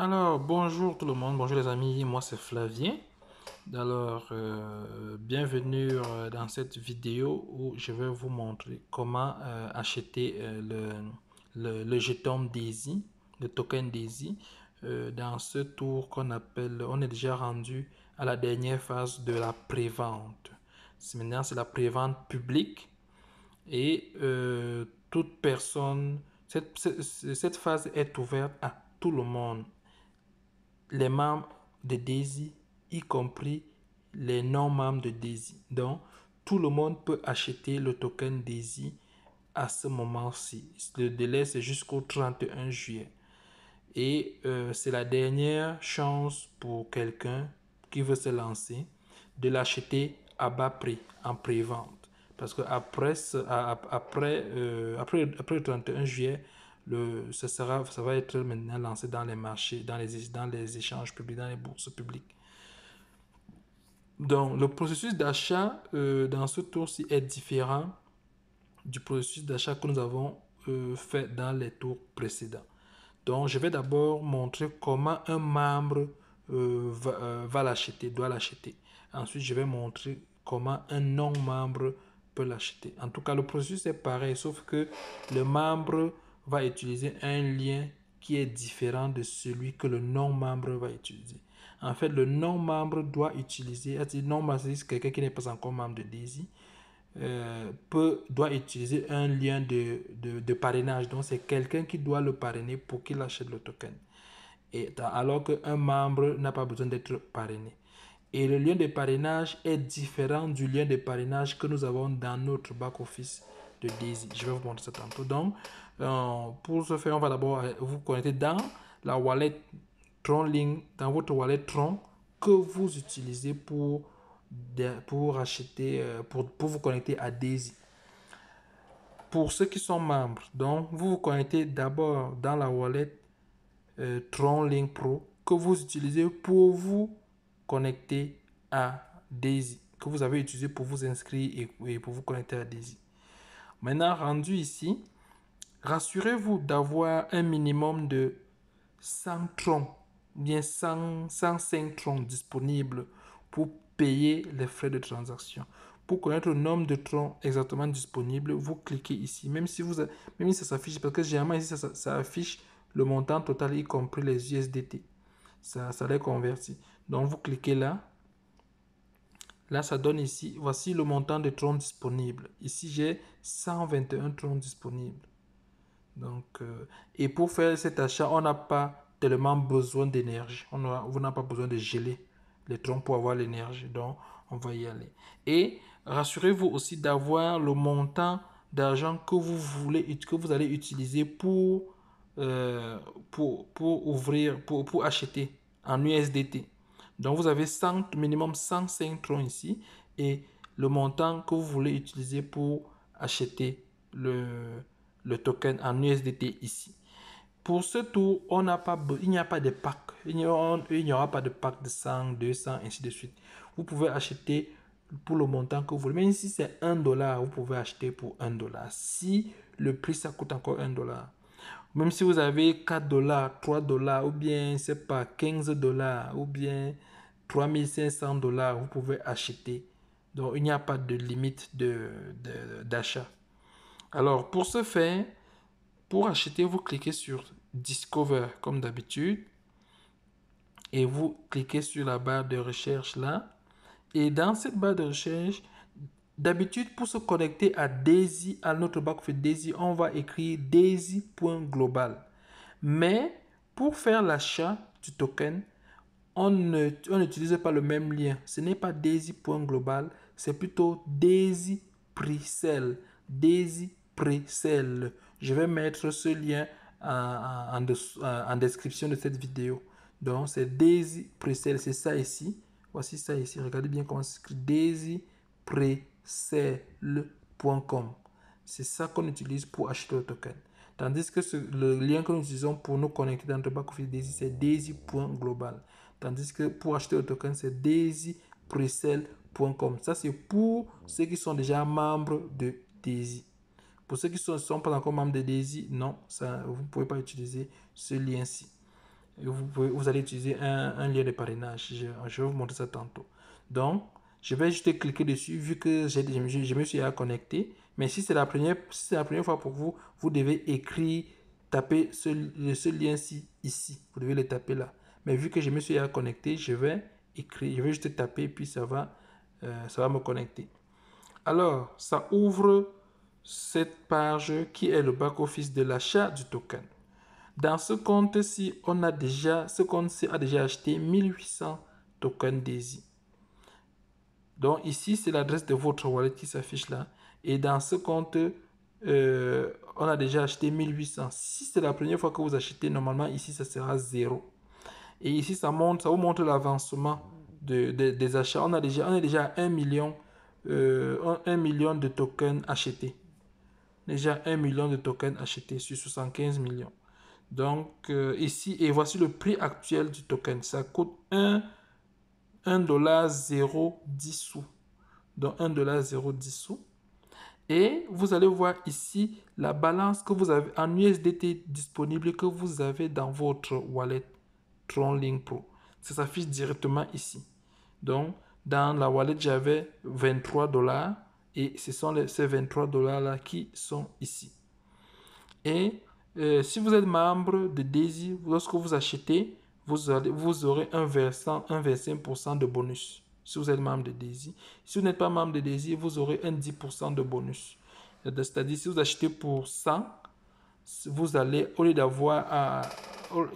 Alors, bonjour tout le monde, bonjour les amis, moi c'est Flavien. Alors, euh, bienvenue euh, dans cette vidéo où je vais vous montrer comment euh, acheter le, le, jeton Daisy, le token Daisy. dans ce tour qu'on appelle, on est déjà rendu à la dernière phase de la prévente. Maintenant, c'est la prévente publique et toute personne, cette, cette phase est ouverte à tout le monde les membres de Daisy, y compris les non-membres de Daisy. Donc, tout le monde peut acheter le token Daisy à ce moment-ci. Le délai, c'est jusqu'au 31 juillet. Et euh, c'est la dernière chance pour quelqu'un qui veut se lancer de l'acheter à bas prix, en prévente Parce que après, euh, après, après le 31 juillet, le, ça, sera, ça va être maintenant lancé dans les marchés, dans les, dans les échanges publics, dans les bourses publiques. Donc, le processus d'achat euh, dans ce tour-ci est différent du processus d'achat que nous avons euh, fait dans les tours précédents. Donc, je vais d'abord montrer comment un membre euh, va l'acheter, doit l'acheter. Ensuite, je vais montrer comment un non-membre peut l'acheter. En tout cas, le processus est pareil, sauf que le membre va utiliser un lien qui est différent de celui que le non-membre va utiliser. En fait, le non-membre doit utiliser, non-membre, quelqu'un qui n'est pas encore membre de Daisy, euh, peut, doit utiliser un lien de, de, de parrainage. Donc, c'est quelqu'un qui doit le parrainer pour qu'il achète le token. Et, alors qu'un membre n'a pas besoin d'être parrainé. Et le lien de parrainage est différent du lien de parrainage que nous avons dans notre back-office de Daisy. Je vais vous montrer ça tantôt. Donc, euh, pour ce faire, on va d'abord euh, vous connecter dans la wallet Tron Link, dans votre wallet Tron que vous utilisez pour, pour acheter, euh, pour, pour vous connecter à Daisy. Pour ceux qui sont membres, donc vous vous connectez d'abord dans la wallet Tron Link Pro que vous utilisez pour vous connecter à Daisy, que vous avez utilisé pour vous inscrire et pour vous connecter à Daisy. Maintenant, rendu ici, rassurez-vous d'avoir un minimum de 100 troncs, bien 105 troncs disponibles pour payer les frais de transaction. Pour connaître le nombre de troncs exactement disponibles, vous cliquez ici. Même si, vous, même ça s'affiche, parce que généralement ici, ça, affiche le montant total, y compris les USDT. Ça, ça les convertit. Donc, vous cliquez là. Là, ça donne ici, voici le montant de troncs disponibles. Ici, j'ai 121 troncs disponibles. Donc, euh, et pour faire cet achat, on n'a pas tellement besoin d'énergie. On n'a pas besoin de geler les troncs pour avoir l'énergie. Donc, on va y aller. Et rassurez-vous aussi d'avoir le montant d'argent que vous voulez, que vous allez utiliser pour, euh, pour, pour ouvrir, pour, acheter en USDT. Donc, vous avez minimum 105 troncs ici et le montant que vous voulez utiliser pour acheter le, le token en USDT ici. Pour ce tour, on pas, il n'y a pas de pack. Il n'y aura pas de pack de 100, 200, ainsi de suite. Vous pouvez acheter pour le montant que vous voulez. Même si c'est 1 dollar, vous pouvez acheter pour 1 dollar. Si le prix, ça coûte encore 1 dollar. Même si vous avez 4 dollars, 3 dollars, ou bien, c'est pas, 15 dollars, ou bien 3500 dollars, vous pouvez acheter. Donc, il n'y a pas de limite d'achat. De, d'achat. Alors, pour ce faire, pour acheter, vous cliquez sur Discover comme d'habitude et vous cliquez sur la barre de recherche là. Et dans cette barre de recherche, d'habitude pour se connecter à Daisy, à notre back Daisy, on va écrire daisy.global. Mais pour faire l'achat du token, on n'utilise pas le même lien. Ce n'est pas daisy.global, c'est plutôt daisy Pricel. Daisy je vais mettre ce lien en, description de cette vidéo. Donc, c'est Daisy Précel, c'est ça ici. Voici ça ici. Regardez bien comment s'écrit daisypressel.com. C'est ça qu'on utilise pour acheter le token. Tandis que le lien que nous utilisons pour nous connecter dans notre back-office Daisy, c'est daisy.global. Tandis que pour acheter le token, c'est daisypressel.com. Ça, c'est pour ceux qui sont déjà membres de Daisy. Pour ceux qui ne sont, pas encore membres de Daisy, e non, ça, vous ne pouvez pas utiliser ce lien-ci. Vous, pouvez, vous allez utiliser un, lien de parrainage. Je, vais vous montrer ça tantôt. Donc, je vais juste cliquer dessus vu que je, je me suis connecté. Mais si c'est la, première, si la première fois pour vous, vous devez écrire, taper ce, lien-ci ici. Vous devez le taper là. Mais vu que je me suis connecté, je vais écrire, je vais juste taper puis ça va, euh, ça va me connecter. Alors, ça ouvre cette page qui est le back-office de l'achat du token. Dans ce compte-ci, on a déjà, ce compte a déjà acheté 1800 tokens DAISY. Donc ici, c'est l'adresse de votre wallet qui s'affiche là. Et dans ce compte, euh, on a déjà acheté 1800. Si c'est la première fois que vous achetez, normalement ici, ça sera 0. Et ici, ça, montre, ça vous montre l'avancement des achats. On, a déjà, on est déjà million, 1 euh, million de tokens achetés déjà 1 million de tokens achetés sur 75 millions. Donc, euh, ici, et voici le prix actuel du token. Ça coûte 1 1,010 sous. Donc 1,010 sous. Et vous allez voir ici la balance que vous avez en USDT disponible que vous avez dans votre wallet TronLink Pro. Ça s'affiche directement ici. Donc, dans la wallet, j'avais 23 dollars. Et ce sont les, ces 23 dollars là qui sont ici. Et euh, si vous êtes membre de Daisy, lorsque vous achetez, vous, allez, vous aurez un versant, un 25% de bonus. Si vous êtes membre de Daisy. Si vous n'êtes pas membre de Daisy, vous aurez un 10% de bonus. C'est-à-dire, si vous achetez pour 100, vous allez, au lieu d'avoir, à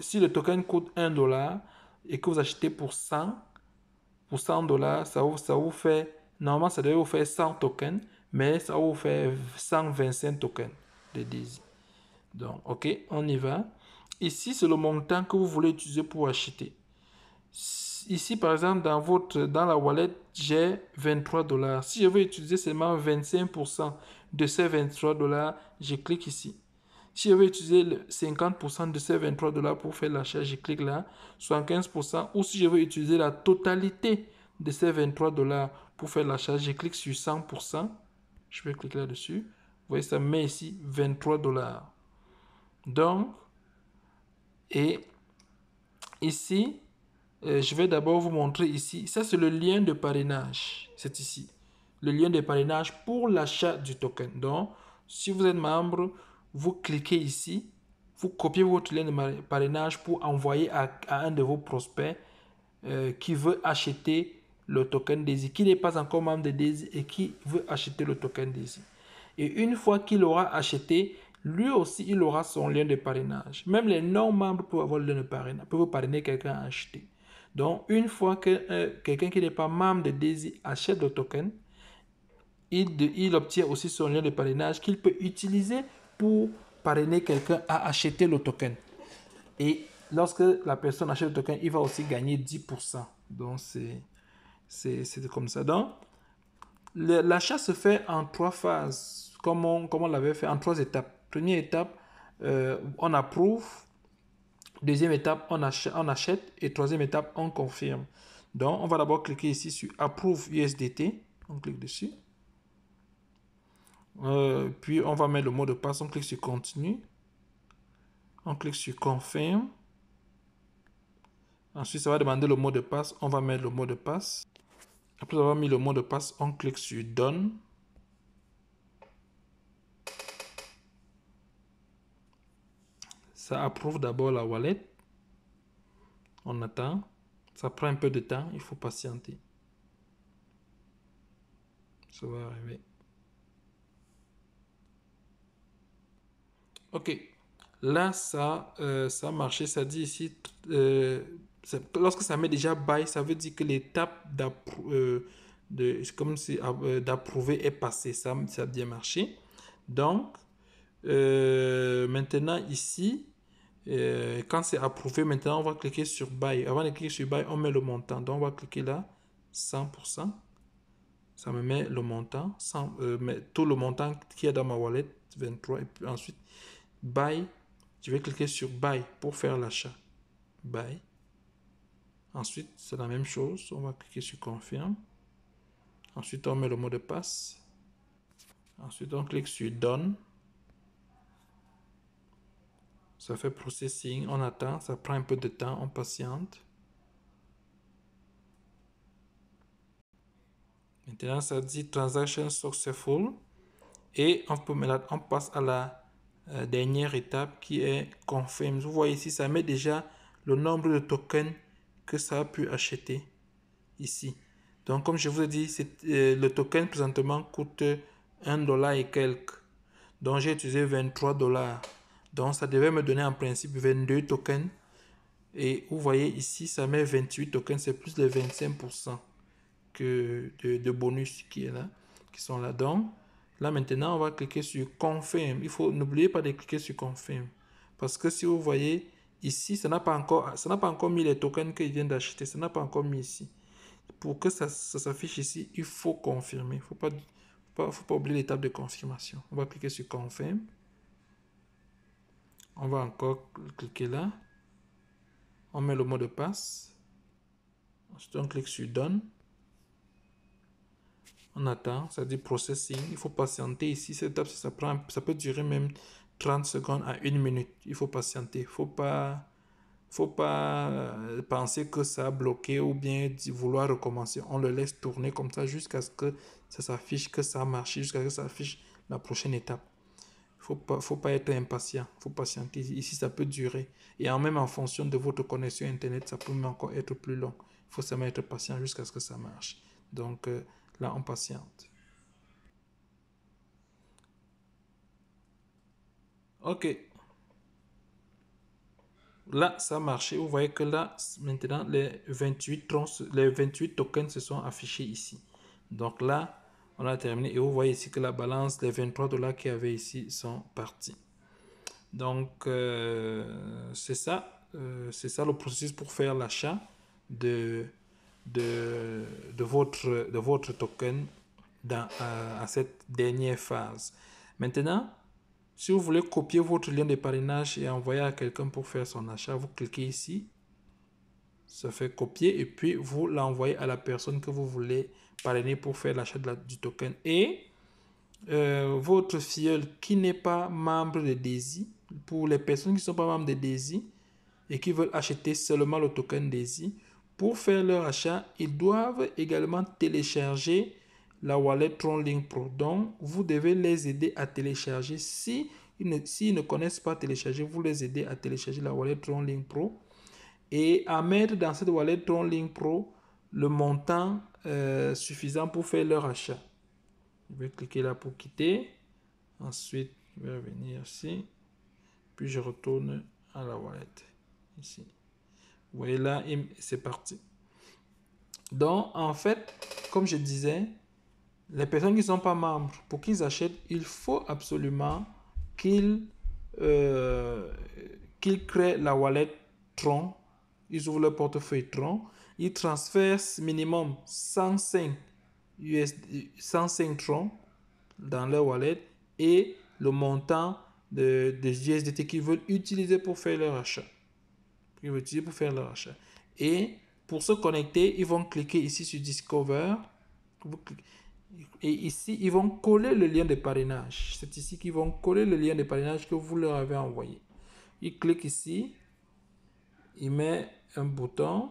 si le token coûte 1 dollar et que vous achetez pour 100, pour 100 dollars, ça vous, ça vous fait Normalement, ça devait vous faire 100 tokens, mais ça vous fait 125 tokens de 10. Donc, OK, on y va. Ici, c'est le montant que vous voulez utiliser pour acheter. Ici, par exemple, dans, votre, dans la wallet, j'ai 23 dollars. Si je veux utiliser seulement 25% de ces 23 dollars, je clique ici. Si je veux utiliser 50% de ces 23 dollars pour faire l'achat, je clique là. 75%. Ou si je veux utiliser la totalité de ces 23 dollars pour faire l'achat, je clique sur 100%. Je vais cliquer là-dessus. Vous voyez, ça met ici 23 dollars. Donc, et ici, euh, je vais d'abord vous montrer ici. Ça, c'est le lien de parrainage. C'est ici. Le lien de parrainage pour l'achat du token. Donc, si vous êtes membre, vous cliquez ici. Vous copiez votre lien de parrainage pour envoyer à, un de vos prospects euh, qui veut acheter le token DAISY, qui n'est pas encore membre de DAISY et qui veut acheter le token DAISY. Et une fois qu'il aura acheté, lui aussi, il aura son lien de parrainage. Même les non-membres peuvent avoir le lien de parrainage, peuvent parrainer quelqu'un à acheter. Donc, une fois que euh, quelqu'un qui n'est pas membre de DAISY achète le token, il, il obtient aussi son lien de parrainage qu'il peut utiliser pour parrainer quelqu'un à acheter le token. Et lorsque la personne achète le token, il va aussi gagner 10%. Donc, c'est c'est comme ça. Donc, l'achat se fait en trois phases, comme on, on l'avait fait, en trois étapes. Première étape, euh, on approuve. Deuxième étape, on achète, on achète. Et troisième étape, on confirme. Donc, on va d'abord cliquer ici sur Approve USDT. On clique dessus. Euh, puis, on va mettre le mot de passe. On clique sur Continue. On clique sur confirme Ensuite, ça va demander le mot de passe. On va mettre le mot de passe. Après avoir mis le mot de passe, on clique sur Donne. Ça approuve d'abord la wallet. On attend. Ça prend un peu de temps, il faut patienter. Ça va arriver. Ok. Là, ça, euh, ça a marché. Ça dit ici euh, Lorsque ça met déjà buy », ça veut dire que l'étape euh, ah, euh, d'approuver est passée. Ça, ça a bien marché. Donc, euh, maintenant ici, quand c'est approuvé, maintenant on va cliquer sur buy. Avant de cliquer sur buy, on met le montant. Donc on va cliquer là, 100%. Ça me met le montant, tout le montant qui est dans ma wallet, 23. ensuite, buy. Je vais cliquer sur buy pour faire l'achat. Buy. Ensuite, c'est la même chose. On va cliquer sur Confirme. Ensuite, on met le mot de passe. Ensuite, on clique sur Done. Ça fait processing. On attend. Ça prend un peu de temps. On patiente. Maintenant, ça dit Transaction Successful. Et on, peut, on passe à la euh, dernière étape qui est Confirm. Vous voyez ici, ça met déjà le nombre de tokens que ça a pu acheter ici. Donc, comme je vous ai dit, euh, le token présentement coûte 1 dollar et quelques. Donc, j'ai utilisé 23 dollars. Donc, ça devait me donner en principe 22 tokens. Et vous voyez ici, ça met 28 tokens. C'est plus les 25% que de, bonus qui est là, qui sont là. Donc, là maintenant, on va cliquer sur Confirm. Il faut n'oubliez pas de cliquer sur Confirm. Parce que si vous voyez, Ici, ça n'a pas encore, ça n'a pas encore mis les tokens qu'il vient d'acheter. Ça n'a pas encore mis ici. Pour que ça, ça s'affiche ici, il faut confirmer. Faut pas, faut pas, oublier l'étape de confirmation. On va cliquer sur confirm. On va encore cliquer là. On met le mot de passe. Ensuite, on clique sur Done. On attend, ça dit processing. Il faut patienter ici. Cette étape, ça, prend, ça peut durer même 30 secondes à une minute. Il faut patienter. Il faut pas faut pas euh, penser que ça a bloqué ou bien vouloir recommencer. On le laisse tourner comme ça jusqu'à ce que ça s'affiche, que ça marche, jusqu'à ce que ça affiche la prochaine étape. Faut pas, faut pas être impatient. Faut patienter. Ici, ça peut durer. Et en même en fonction de votre connexion internet, ça peut même encore être plus long. Faut seulement être patient jusqu'à ce que ça marche. Donc euh, là, on patiente. OK. Là, ça a marché. Vous voyez que là, maintenant, les 28, les tokens se sont affichés ici. Donc là, on a terminé. Et vous voyez ici que la balance, les 23 dollars qu'il y avait ici sont partis. Donc, euh, c'est ça. Euh, c'est ça le processus pour faire l'achat de, de, votre, de votre token dans, euh, à cette dernière phase. Maintenant, si vous voulez copier votre lien de parrainage et envoyer à quelqu'un pour faire son achat, vous cliquez ici. Ça fait copier et puis vous l'envoyez à la personne que vous voulez parrainer pour faire l'achat du token. Et euh, votre filleul qui n'est pas membre de DAISY, pour les personnes qui ne sont pas membres de DAISY et qui veulent acheter seulement le token DAISY, pour faire leur achat, ils doivent également télécharger la wallet Tronlink Pro. Donc, vous devez les aider à télécharger. Si ils ne, ne connaissent pas télécharger, vous les aidez à télécharger la wallet Tronlink Pro et à mettre dans cette wallet Tronlink Pro le montant euh, suffisant pour faire leur achat. Je vais cliquer là pour quitter. Ensuite, je vais revenir ici. Puis je retourne à la wallet. Ici. Vous voyez là, c'est parti. Donc, en fait, comme je disais, les personnes qui ne sont pas membres, pour qu'ils achètent, il faut absolument euh, qu'ils créent la wallet Tron. Ils ouvrent leur portefeuille Tron. Ils transfèrent minimum 105, 105 Tron dans leur wallet et le montant de, de USDT qu'ils veulent utiliser pour faire leur achat. veulent utiliser pour faire leur achat. Et pour se connecter, ils vont cliquer ici sur Discover. Et ici, ils vont coller le lien de parrainage. C'est ici qu'ils vont coller le lien de parrainage que vous leur avez envoyé. Il clique ici, il met un bouton,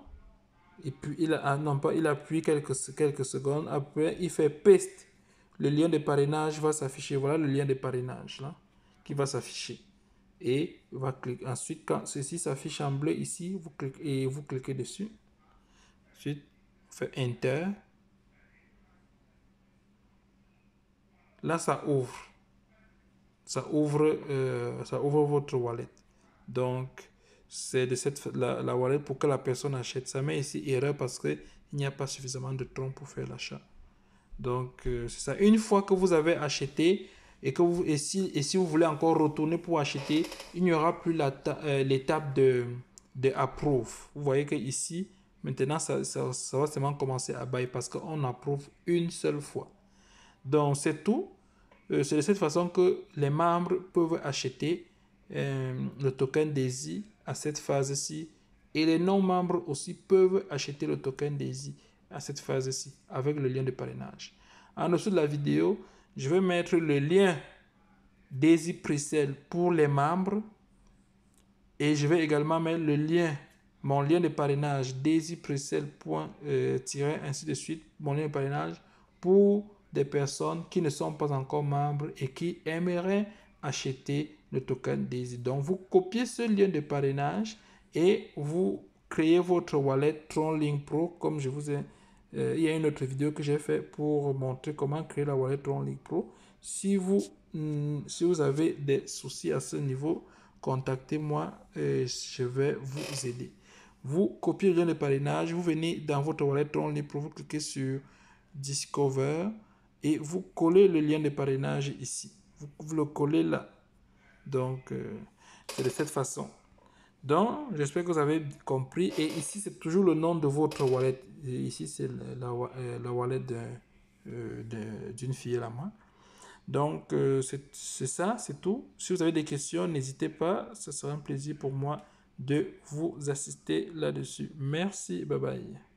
et puis il, ah non, pas, il appuie quelques, quelques secondes. Après, il fait paste. Le lien de parrainage va s'afficher. Voilà le lien de parrainage là, qui va s'afficher. Et va cliquer. Ensuite, quand ceci s'affiche en bleu ici, vous cliquez, et vous cliquez dessus. Ensuite, vous fait Enter. Là, ça ouvre. Ça ouvre, euh, ça ouvre votre wallet. Donc, c'est de cette, la, la, wallet pour que la personne achète. Ça mais ici erreur parce que il n'y a pas suffisamment de temps pour faire l'achat. Donc, euh, c'est ça. Une fois que vous avez acheté et que vous, et si, et si vous voulez encore retourner pour acheter, il n'y aura plus euh, l'étape de, de approve. Vous voyez que ici, maintenant, ça, va seulement commencer à bailler parce qu'on approuve une seule fois. Donc c'est tout. Euh, c'est de cette façon que les membres peuvent acheter euh, le token DAISY à cette phase-ci. Et les non-membres aussi peuvent acheter le token DAISY à cette phase-ci avec le lien de parrainage. En dessous de la vidéo, je vais mettre le lien Daisy Pricel pour les membres et je vais également mettre le lien, mon lien de parrainage Daisy euh, ainsi de suite, mon lien de parrainage pour des personnes qui ne sont pas encore membres et qui aimeraient acheter le token Daisy. Donc vous copiez ce lien de parrainage et vous créez votre wallet TronLink Pro comme je vous ai euh, il y a une autre vidéo que j'ai fait pour montrer comment créer la wallet Tron Pro. Si vous mm, si vous avez des soucis à ce niveau, contactez-moi et je vais vous aider. Vous copiez le lien de parrainage, vous venez dans votre wallet Tron Pro, vous cliquez sur Discover et vous collez le lien de parrainage ici. Vous, vous le collez là. Donc, euh, c'est de cette façon. Donc, j'espère que vous avez compris. Et ici, c'est toujours le nom de votre wallet. ici, c'est la, euh, wallet euh, d'une fille à moi. Donc, c'est ça, c'est tout. Si vous avez des questions, n'hésitez pas. Ce sera un plaisir pour moi de vous assister là-dessus. Merci, bye bye.